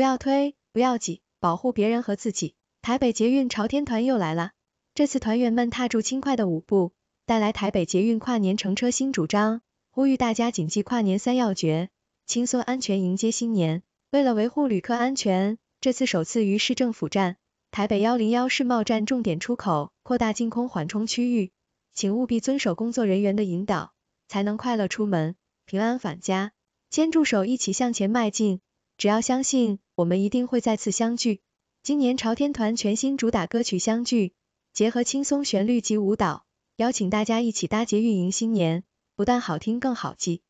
不要推，不要挤，保护别人和自己。台北捷运朝天团又来了，这次团员们踏住轻快的舞步，带来台北捷运跨年乘车新主张，呼吁大家谨记跨年三要诀，轻松安全迎接新年。为了维护旅客安全，这次首次于市政府站、台北幺零幺世贸站重点出口扩大净空缓冲区域，请务必遵守工作人员的引导，才能快乐出门，平安返家，牵住手一起向前迈进。只要相信，我们一定会再次相聚。今年朝天团全新主打歌曲《相聚》，结合轻松旋律及舞蹈，邀请大家一起搭捷运营新年，不但好听，更好记。